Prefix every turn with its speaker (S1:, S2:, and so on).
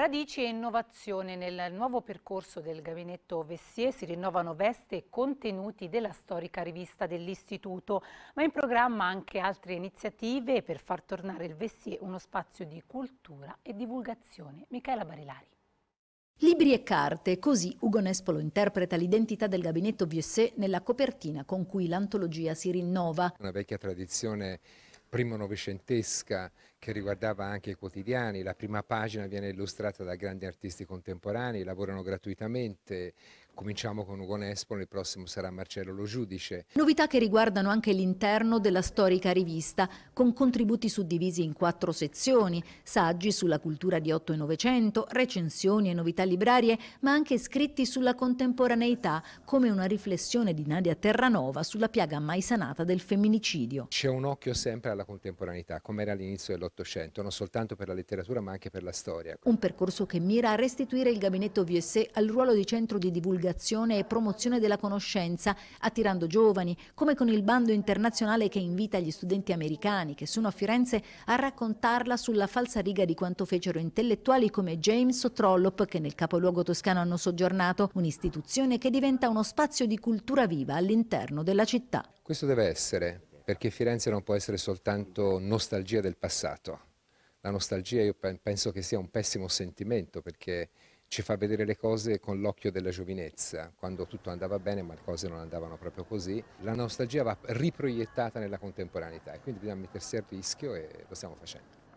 S1: Radici e innovazione nel nuovo percorso del gabinetto Vessier si rinnovano veste e contenuti della storica rivista dell'Istituto, ma in programma anche altre iniziative per far tornare il Vessier uno spazio di cultura e divulgazione. Michela Barilari.
S2: Libri e carte, così Ugo Nespolo interpreta l'identità del gabinetto Vessier nella copertina con cui l'antologia si rinnova.
S3: Una vecchia tradizione primo novecentesca che riguardava anche i quotidiani, la prima pagina viene illustrata da grandi artisti contemporanei, lavorano gratuitamente, cominciamo con Ugo Nespolo, il prossimo sarà Marcello Lo Giudice.
S2: Novità che riguardano anche l'interno della storica rivista, con contributi suddivisi in quattro sezioni, saggi sulla cultura di 8 e 900, recensioni e novità librarie, ma anche scritti sulla contemporaneità, come una riflessione di Nadia Terranova sulla piaga mai sanata del femminicidio.
S3: C'è un occhio sempre alla contemporaneità, come era all'inizio dell'Ottocento dell'Ottocento, non soltanto per la letteratura ma anche per la storia.
S2: Un percorso che mira a restituire il gabinetto VSE al ruolo di centro di divulgazione e promozione della conoscenza, attirando giovani, come con il bando internazionale che invita gli studenti americani che sono a Firenze a raccontarla sulla falsariga di quanto fecero intellettuali come James Trollope che nel capoluogo toscano hanno soggiornato, un'istituzione che diventa uno spazio di cultura viva all'interno della città.
S3: Questo deve essere perché Firenze non può essere soltanto nostalgia del passato. La nostalgia io penso che sia un pessimo sentimento perché ci fa vedere le cose con l'occhio della giovinezza, quando tutto andava bene ma le cose non andavano proprio così. La nostalgia va riproiettata nella contemporaneità e quindi bisogna mettersi a rischio e lo stiamo facendo.